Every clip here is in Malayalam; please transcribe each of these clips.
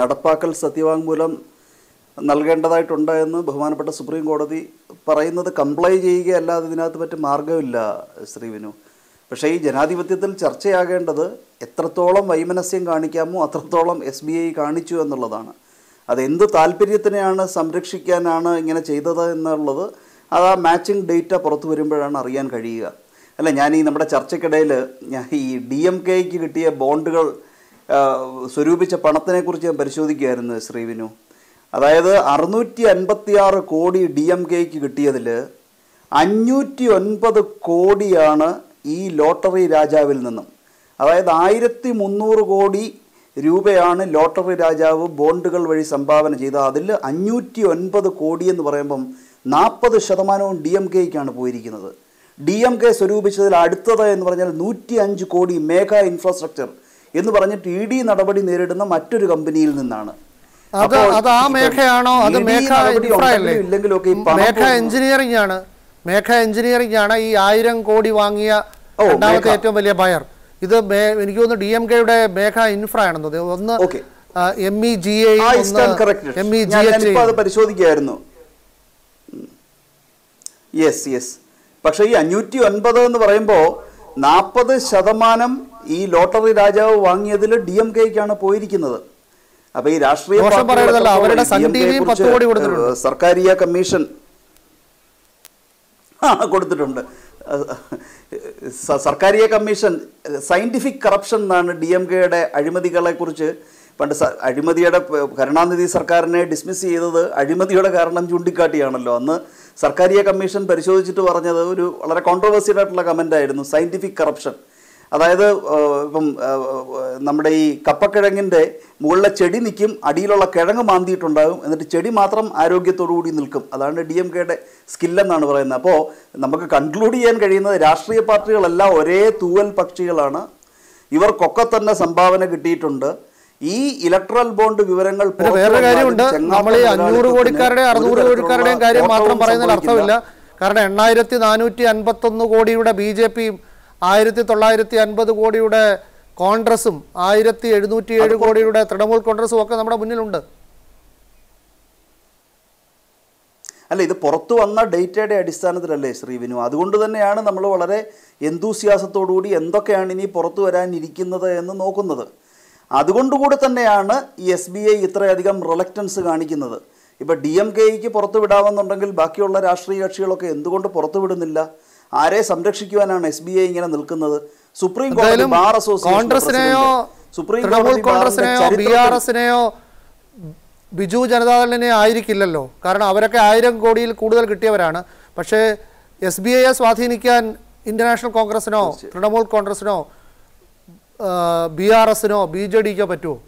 നടപ്പാക്കൽ സത്യവാങ്മൂലം നൽകേണ്ടതായിട്ടുണ്ട് എന്ന് ബഹുമാനപ്പെട്ട സുപ്രീം കോടതി പറയുന്നത് കംപ്ലൈ ചെയ്യുകയല്ലാതെ ഇതിനകത്ത് മറ്റ് മാർഗമില്ല ശ്രീവിനു പക്ഷേ ഈ ജനാധിപത്യത്തിൽ ചർച്ചയാകേണ്ടത് എത്രത്തോളം വൈമനസ്യം കാണിക്കാമോ അത്രത്തോളം എസ് ബി ഐ കാണിച്ചു എന്നുള്ളതാണ് അതെന്ത് താല്പര്യത്തിനെയാണ് സംരക്ഷിക്കാനാണ് ഇങ്ങനെ ചെയ്തത് എന്നുള്ളത് അത് ആ മാച്ചിങ് ഡേറ്റ പുറത്തു വരുമ്പോഴാണ് അറിയാൻ കഴിയുക അല്ല ഞാൻ ഈ നമ്മുടെ ചർച്ചയ്ക്കിടയിൽ ഈ ഡി എം കെക്ക് കിട്ടിയ ബോണ്ടുകൾ സ്വരൂപിച്ച പണത്തിനെക്കുറിച്ച് ഞാൻ പരിശോധിക്കുകയായിരുന്നു ശ്രീവിനു അതായത് അറുന്നൂറ്റി അൻപത്തി ആറ് കോടി ഡി എം കെക്ക് കിട്ടിയതിൽ അഞ്ഞൂറ്റി ഒൻപത് കോടിയാണ് ഈ ലോട്ടറി രാജാവിൽ നിന്നും അതായത് ആയിരത്തി മുന്നൂറ് കോടി രൂപയാണ് ലോട്ടറി രാജാവ് ബോണ്ടുകൾ വഴി സംഭാവന ചെയ്ത അതിൽ അഞ്ഞൂറ്റി ഒൻപത് കോടി എന്ന് പറയുമ്പം നാൽപ്പത് ശതമാനവും ഡി എം കെക്കാണ് പോയിരിക്കുന്നത് ഡി എം കെ സ്വരൂപിച്ചതിൽ അടുത്തത് എന്ന് പറഞ്ഞാൽ നൂറ്റി അഞ്ച് കോടി മേഘ ഇൻഫ്രാസ്ട്രക്ചർ എന്ന് പറഞ്ഞ് ടി ഡി നടപടി നേരിടുന്ന മറ്റൊരു കമ്പനിയിൽ നിന്നാണ് അത് ആ മേഖയാണോ എഞ്ചിനീയറിംഗ് ആണ് മേഖ എഞ്ചിനീയറിംഗ് ആണ് ഈ ആയിരം കോടി വാങ്ങിയ രണ്ടാമത്തെ ഏറ്റവും വലിയ ബയർ ഇത് എനിക്ക് തോന്നുന്നു ഡി എം കെയുടെ മേഖ ഇൻഫ്ര ആണെന്ന് ഒന്ന് M E G M E G അത് പരിശോധിക്കുകയായിരുന്നു യെസ് യെസ് പക്ഷേ ഈ അഞ്ഞൂറ്റി ഒൻപത് എന്ന് പറയുമ്പോൾ നാൽപ്പത് ശതമാനം ഈ ലോട്ടറി രാജാവ് വാങ്ങിയതിൽ ഡി എം കെക്കാണ് പോയിരിക്കുന്നത് അപ്പൊ ഈ രാഷ്ട്രീയ സർക്കാരിയ കമ്മീഷൻ കൊടുത്തിട്ടുണ്ട് സർക്കാരിയ കമ്മീഷൻ സയന്റിഫിക് കറപ്ഷൻ എന്നാണ് ഡി എം കെയുടെ അഴിമതികളെ കുറിച്ച് പണ്ട് അഴിമതിയുടെ കരുണാനിധി സർക്കാരിനെ ഡിസ്മിസ് ചെയ്തത് അഴിമതിയുടെ കാരണം ചൂണ്ടിക്കാട്ടിയാണല്ലോ അന്ന് സർക്കാരിയ കമ്മീഷൻ പരിശോധിച്ചിട്ട് പറഞ്ഞത് ഒരു വളരെ കോൺട്രവേഴ്സ്യഡ് ആയിട്ടുള്ള കമൻ്റ് ആയിരുന്നു സയന്റിഫിക് കറപ്ഷൻ അതായത് ഇപ്പം നമ്മുടെ ഈ കപ്പക്കിഴങ്ങിൻ്റെ മുകളിലെ ചെടി നിൽക്കും അടിയിലുള്ള കിഴങ്ങ് മാന്തിയിട്ടുണ്ടാകും എന്നിട്ട് ചെടി മാത്രം കൂടി നിൽക്കും അതാണ് ഡി എം കെയുടെ സ്കില്ലെന്നാണ് പറയുന്നത് അപ്പോൾ നമുക്ക് കൺക്ലൂഡ് ചെയ്യാൻ കഴിയുന്നത് രാഷ്ട്രീയ പാർട്ടികളെല്ലാം ഒരേ തൂവൽ പക്ഷികളാണ് ഇവർക്കൊക്കെ തന്നെ സംഭാവന കിട്ടിയിട്ടുണ്ട് ഈ ഇലക്ട്രൽ ബോണ്ട് വിവരങ്ങൾ വേറെ കാര്യമുണ്ട് നമ്മൾ ഈ അഞ്ഞൂറ് കോടിക്കാരുടെ അറുന്നൂറ് കോടിക്കാരുടെയും കാര്യം മാത്രം പറയുന്നതിൽ അർത്ഥമില്ല കാരണം എണ്ണായിരത്തി നാനൂറ്റി അൻപത്തൊന്ന് കോടിയുടെ ബി ജെ പിയും ആയിരത്തി തൊള്ളായിരത്തി അൻപത് കോടിയുടെ കോൺഗ്രസും ആയിരത്തി എഴുന്നൂറ്റി ഏഴ് കോടിയുടെ തൃണമൂൽ കോൺഗ്രസും ഒക്കെ നമ്മുടെ മുന്നിലുണ്ട് അല്ല ഇത് പുറത്തു വന്ന ഡേറ്റയുടെ അടിസ്ഥാനത്തിലല്ലേ ശ്രീവിനു അതുകൊണ്ട് തന്നെയാണ് നമ്മൾ വളരെ എന്തൂസിയാസത്തോടുകൂടി എന്തൊക്കെയാണ് ഇനി പുറത്തു വരാനിരിക്കുന്നത് എന്ന് നോക്കുന്നത് അതുകൊണ്ടുകൂടി തന്നെയാണ് ഈ എസ് ബി ഐ ഇത്രയധികം റിലക്റ്റൻസ് കാണിക്കുന്നത് ഇപ്പം ഡി എം കെയ്ക്ക് പുറത്തുവിടാമെന്നുണ്ടെങ്കിൽ ബാക്കിയുള്ള രാഷ്ട്രീയ കക്ഷികളൊക്കെ എന്തുകൊണ്ട് പുറത്തുവിടുന്നില്ല ആരെ സംരക്ഷിക്കുവാനാണ് എസ് ബി ഐ ഇങ്ങനെ നിൽക്കുന്നത് സുപ്രീം കോടതി ബാർ കോൺഗ്രസിനെയോ സുപ്രീം കോടതി കോൺഗ്രസിനെയോ ബിജു ജനതാദളിനെ ആയിരിക്കില്ലല്ലോ കാരണം അവരൊക്കെ ആയിരം കോടിയിൽ കൂടുതൽ കിട്ടിയവരാണ് പക്ഷേ എസ് ബി ഐയെ സ്വാധീനിക്കാൻ ഇന്റർനാഷണൽ കോൺഗ്രസിനോ തൃണമൂൽ കോൺഗ്രസിനോ ബി ആർ എസിനോ ബി ജെ ഡിക്കോ പറ്റുമോ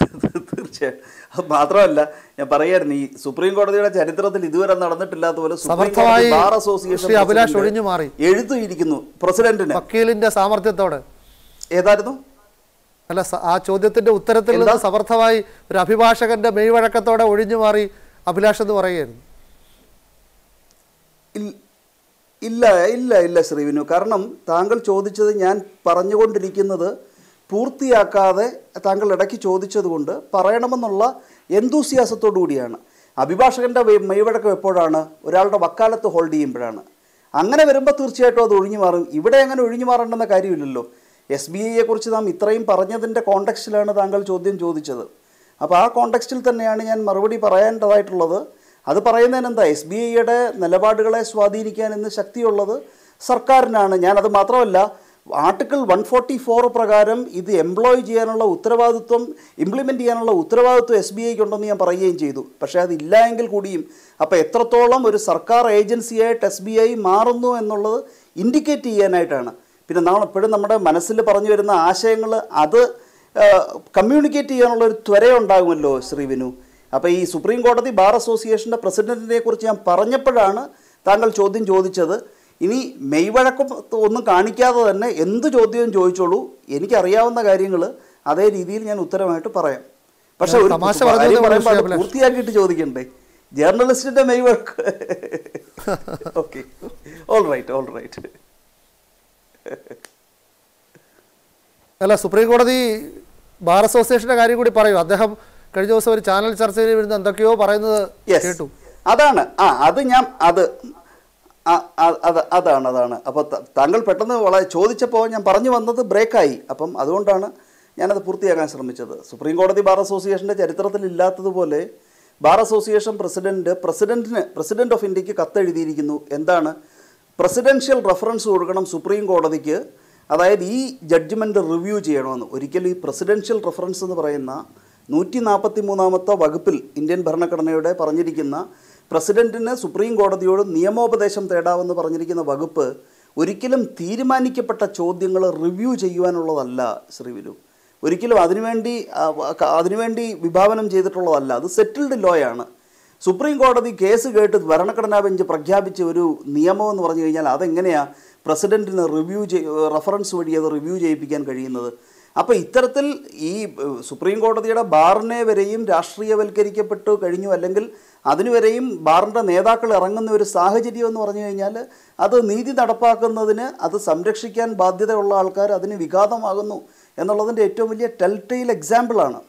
തീർച്ചയായും അത് മാത്രമല്ല ഞാൻ പറയായിരുന്നു ഈ സുപ്രീം കോടതിയുടെ ചരിത്രത്തിൽ ഇതുവരെ നടന്നിട്ടില്ലാത്ത പോലെ ബാർ അസോസിയേഷൻ ഒഴിഞ്ഞു മാറി എഴുതിയിരിക്കുന്നു പ്രസിഡന്റിന് വക്കീലിന്റെ സാമർഥ്യത്തോടെ ഏതായിരുന്നു അല്ല ആ ചോദ്യത്തിന്റെ ഉത്തരത്തിൽ സമർത്ഥമായി ഒരു അഭിഭാഷകന്റെ മെയ്വഴക്കത്തോടെ ഒഴിഞ്ഞു മാറി അഭിലാഷ് എന്ന് പറയുകയായിരുന്നു ഇല്ല ഇല്ല ഇല്ല ശ്രീവിനു കാരണം താങ്കൾ ചോദിച്ചത് ഞാൻ പറഞ്ഞുകൊണ്ടിരിക്കുന്നത് പൂർത്തിയാക്കാതെ താങ്കൾ ഇടയ്ക്ക് ചോദിച്ചതുകൊണ്ട് പറയണമെന്നുള്ള എന്തൂസിയാസത്തോടു കൂടിയാണ് അഭിഭാഷകൻ്റെ മെയ്വഴക്കം എപ്പോഴാണ് ഒരാളുടെ വക്കാലത്ത് ഹോൾഡ് ചെയ്യുമ്പോഴാണ് അങ്ങനെ വരുമ്പോൾ തീർച്ചയായിട്ടും അത് ഒഴിഞ്ഞു മാറും ഇവിടെ അങ്ങനെ ഒഴിഞ്ഞു മാറേണ്ടെന്ന കാര്യമില്ലല്ലോ എസ് ബി കുറിച്ച് നാം ഇത്രയും പറഞ്ഞതിൻ്റെ കോണ്ടക്സ്റ്റിലാണ് താങ്കൾ ചോദ്യം ചോദിച്ചത് അപ്പോൾ ആ കോണ്ടക്സ്റ്റിൽ തന്നെയാണ് ഞാൻ മറുപടി പറയേണ്ടതായിട്ടുള്ളത് അത് പറയുന്നതിന് എന്താ എസ് ബി ഐയുടെ നിലപാടുകളെ സ്വാധീനിക്കാൻ ഇന്ന് ശക്തിയുള്ളത് സർക്കാരിനാണ് ഞാനത് മാത്രമല്ല ആർട്ടിക്കിൾ വൺ ഫോർട്ടി ഫോർ പ്രകാരം ഇത് എംപ്ലോയ് ചെയ്യാനുള്ള ഉത്തരവാദിത്വം ഇംപ്ലിമെൻറ്റ് ചെയ്യാനുള്ള ഉത്തരവാദിത്വം എസ് ബി ഐക്ക് ഉണ്ടെന്ന് ഞാൻ പറയുകയും ചെയ്തു പക്ഷേ അതില്ല എങ്കിൽ കൂടിയും അപ്പോൾ എത്രത്തോളം ഒരു സർക്കാർ ഏജൻസിയായിട്ട് എസ് ബി ഐ മാറുന്നു എന്നുള്ളത് ഇൻഡിക്കേറ്റ് ചെയ്യാനായിട്ടാണ് പിന്നെ നമ്മൾ എപ്പോഴും നമ്മുടെ മനസ്സിൽ പറഞ്ഞു വരുന്ന ആശയങ്ങൾ അത് കമ്മ്യൂണിക്കേറ്റ് ചെയ്യാനുള്ള ഒരു ത്വര ഉണ്ടാകുമല്ലോ ശ്രീവിനു അപ്പോൾ ഈ സുപ്രീം കോടതി ബാർ അസോസിയേഷൻ്റെ പ്രസിഡൻറ്റിനെ കുറിച്ച് ഞാൻ പറഞ്ഞപ്പോഴാണ് താങ്കൾ ചോദ്യം ചോദിച്ചത് ഇനി മെയ്വഴക്കം ഒന്നും കാണിക്കാതെ തന്നെ എന്ത് ചോദ്യവും ചോദിച്ചോളൂ എനിക്കറിയാവുന്ന കാര്യങ്ങൾ അതേ രീതിയിൽ ഞാൻ ഉത്തരമായിട്ട് പറയാം പക്ഷെ ഒരു പൂർത്തിയാക്കിയിട്ട് ചോദിക്കണ്ടേ ജേർണലിസ്റ്റിന്റെ മെയ്വഴക്ക് okay all right all right അല്ല സുപ്രീം കോടതി ബാർ അസോസിയേഷന്റെ കാര്യം കൂടി പറയൂ അദ്ദേഹം കഴിഞ്ഞ ദിവസം ഒരു ചാനൽ ചർച്ചയിൽ വരുന്ന എന്തൊക്കെയോ പറയുന്നത് കേട്ടു അതാണ് ആ അത് ഞാൻ അത് അത് അതാണ് അതാണ് അപ്പോൾ താങ്കൾ പെട്ടെന്ന് വളരെ ചോദിച്ചപ്പോൾ ഞാൻ പറഞ്ഞു വന്നത് ബ്രേക്കായി അപ്പം അതുകൊണ്ടാണ് ഞാനത് പൂർത്തിയാക്കാൻ ശ്രമിച്ചത് സുപ്രീം കോടതി ബാർ അസോസിയേഷൻ്റെ ചരിത്രത്തിൽ ഇല്ലാത്തതുപോലെ ബാർ അസോസിയേഷൻ പ്രസിഡന്റ് പ്രസിഡൻറ്റിന് പ്രസിഡന്റ് ഓഫ് ഇന്ത്യക്ക് കത്തെഴുതിയിരിക്കുന്നു എന്താണ് പ്രസിഡൻഷ്യൽ റെഫറൻസ് കൊടുക്കണം സുപ്രീം കോടതിക്ക് അതായത് ഈ ജഡ്ജ്മെൻ്റ് റിവ്യൂ ചെയ്യണമെന്ന് ഒരിക്കലും ഈ പ്രസിഡൻഷ്യൽ റെഫറൻസ് എന്ന് പറയുന്ന നൂറ്റി നാൽപ്പത്തി മൂന്നാമത്തെ വകുപ്പിൽ ഇന്ത്യൻ ഭരണഘടനയുടെ പറഞ്ഞിരിക്കുന്ന പ്രസിഡന്റിന് സുപ്രീം കോടതിയോട് നിയമോപദേശം തേടാമെന്ന് പറഞ്ഞിരിക്കുന്ന വകുപ്പ് ഒരിക്കലും തീരുമാനിക്കപ്പെട്ട ചോദ്യങ്ങൾ റിവ്യൂ ചെയ്യുവാനുള്ളതല്ല ശ്രീ വിനു ഒരിക്കലും അതിനുവേണ്ടി അതിനുവേണ്ടി വിഭാവനം ചെയ്തിട്ടുള്ളതല്ല അത് സെറ്റിൽഡ് ലോയാണ് സുപ്രീം കോടതി കേസ് കേട്ട് ഭരണഘടനാ ബെഞ്ച് പ്രഖ്യാപിച്ച ഒരു നിയമം എന്ന് പറഞ്ഞു കഴിഞ്ഞാൽ അതെങ്ങനെയാണ് പ്രസിഡന്റിന് റിവ്യൂ റെഫറൻസ് വഴി അത് റിവ്യൂ ചെയ്യിപ്പിക്കാൻ കഴിയുന്നത് അപ്പോൾ ഇത്തരത്തിൽ ഈ സുപ്രീം കോടതിയുടെ ബാറിനെ വരെയും രാഷ്ട്രീയവൽക്കരിക്കപ്പെട്ടു കഴിഞ്ഞു അല്ലെങ്കിൽ അതിനുവരെയും ബാറിൻ്റെ നേതാക്കൾ ഇറങ്ങുന്ന ഒരു സാഹചര്യം എന്ന് പറഞ്ഞു കഴിഞ്ഞാൽ അത് നീതി നടപ്പാക്കുന്നതിന് അത് സംരക്ഷിക്കാൻ ബാധ്യതയുള്ള ആൾക്കാർ അതിന് വിഘാതമാകുന്നു എന്നുള്ളതിൻ്റെ ഏറ്റവും വലിയ ടെൽറ്റെയിൽ എക്സാമ്പിളാണ്